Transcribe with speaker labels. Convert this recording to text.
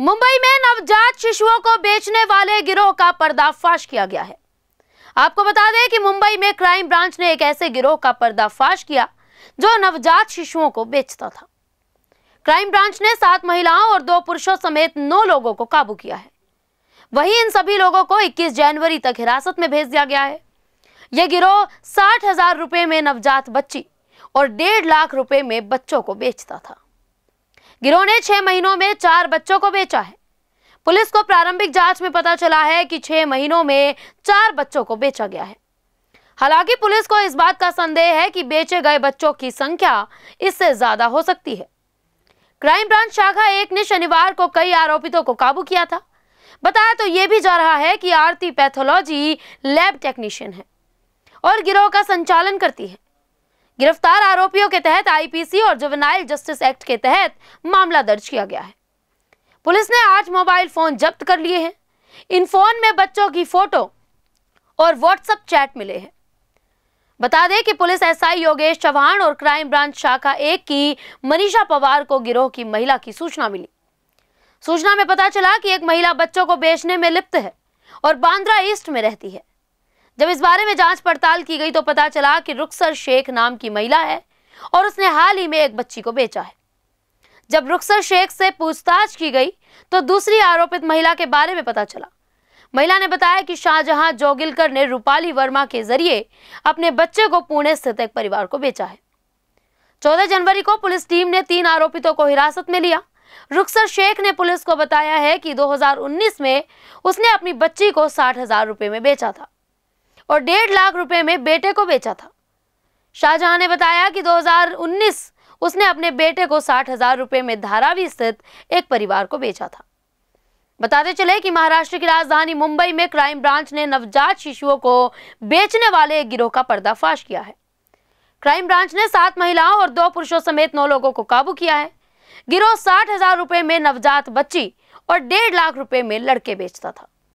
Speaker 1: मुंबई में नवजात शिशुओं को बेचने वाले गिरोह का पर्दाफाश किया गया है आपको बता दें कि मुंबई में क्राइम ब्रांच ने एक ऐसे गिरोह का पर्दाफाश किया जो नवजात शिशुओं को बेचता था क्राइम ब्रांच ने सात महिलाओं और दो पुरुषों समेत नौ लोगों को काबू किया है वहीं इन सभी लोगों को 21 जनवरी तक हिरासत में भेज दिया गया है यह गिरोह साठ हजार रुपए में नवजात बच्ची और डेढ़ लाख रुपए में बच्चों को बेचता था गिरोह ने छह महीनों में चार बच्चों को बेचा है पुलिस को प्रारंभिक जांच में पता चला है कि छह महीनों में चार बच्चों को बेचा गया है हालांकि पुलिस को इस बात का संदेह है कि बेचे गए बच्चों की संख्या इससे ज्यादा हो सकती है क्राइम ब्रांच शाखा एक ने शनिवार को कई आरोपितों को काबू किया था बताया तो यह भी जा रहा है कि आरती पैथोलॉजी लैब टेक्नीशियन है और गिरोह का संचालन करती है गिरफ्तार आरोपियों के तहत आईपीसी और जुवेनाइल जस्टिस एक्ट के तहत मामला दर्ज किया गया है पुलिस ने आठ मोबाइल फोन जब्त कर लिए हैं इन फोन में बच्चों की फोटो और व्हाट्सएप चैट मिले हैं बता दें कि पुलिस एसआई योगेश चौहान और क्राइम ब्रांच शाखा एक की मनीषा पवार को गिरोह की महिला की सूचना मिली सूचना में पता चला कि एक महिला बच्चों को बेचने में लिप्त है और बांद्रा ईस्ट में रहती है जब इस बारे में जांच पड़ताल की गई तो पता चला कि रुखसर शेख नाम की महिला है और उसने हाल ही में एक बच्ची को बेचा है जब रुखसर शेख से पूछताछ की गई तो दूसरी आरोपित महिला के बारे में पता चला महिला ने बताया कि शाहजहां जोगिलकर ने रूपाली वर्मा के जरिए अपने बच्चे को पुणे स्थित एक परिवार को बेचा है चौदह जनवरी को पुलिस टीम ने तीन आरोपितों को हिरासत में लिया रुखसर शेख ने पुलिस को बताया है कि 2019 में उसने अपनी बच्ची को साठ हजार रुपये में बेचा था और डेढ़ लाख रुपए में बेटे को बेचा था शाहजहां ने बताया कि 2019 उसने अपने बेटे को साठ हजार रुपए में धारावी स्थित एक परिवार को बेचा था बताते चले कि महाराष्ट्र की राजधानी मुंबई में क्राइम ब्रांच ने नवजात शिशुओं को बेचने वाले एक गिरोह का पर्दाफाश किया है क्राइम ब्रांच ने सात महिलाओं और दो पुरुषों समेत नौ लोगों को काबू किया है गिरोह साठ हजार रुपए में नवजात बच्ची और डेढ़ लाख रुपए में लड़के बेचता था